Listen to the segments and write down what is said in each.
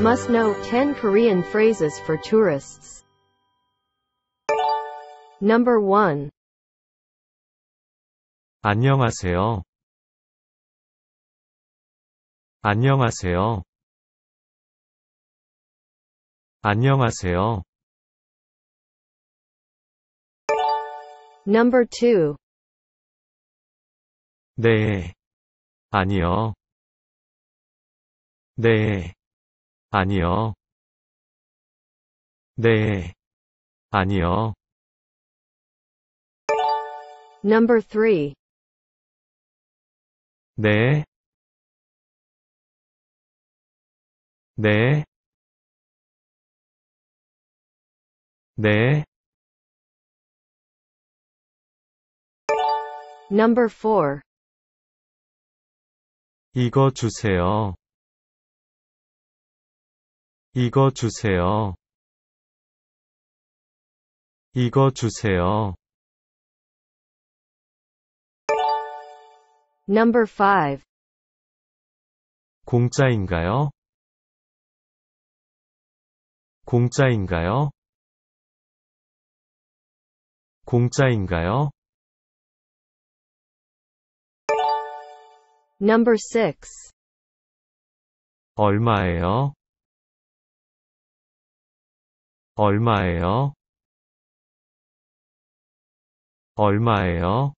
Must know 10 Korean phrases for tourists. Number 1. 안녕하세요. 안녕하세요. 안녕하세요. Number 2. 네. 아니요. 네. 아니요. 네. 아니요. Number 3. 네. 네. 네. Number 4. 이거 주세요. 이거 주세요. 이거 주세요. Number 5. 공짜인가요? 공짜인가요? 공짜인가요? Number 6. 얼마예요? 얼마예요? 얼마예요?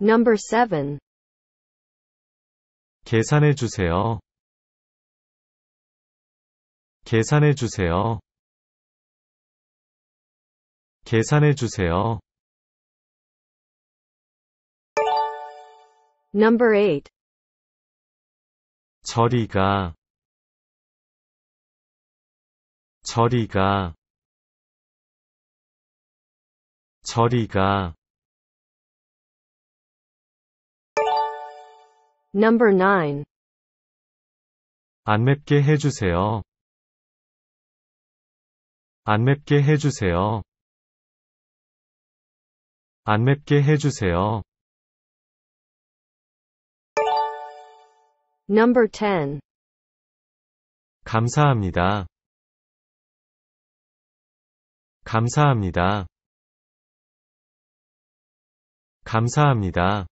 Number 7. 계산해 주세요. 계산해 주세요. 계산해 주세요. Number 8. 저리가 저리가 저리가 Number 9. 안 맵게 해주세요. 안 맵게 해주세요. 안 맵게 해주세요. Number 10. 감사합니다. 감사합니다. 감사합니다.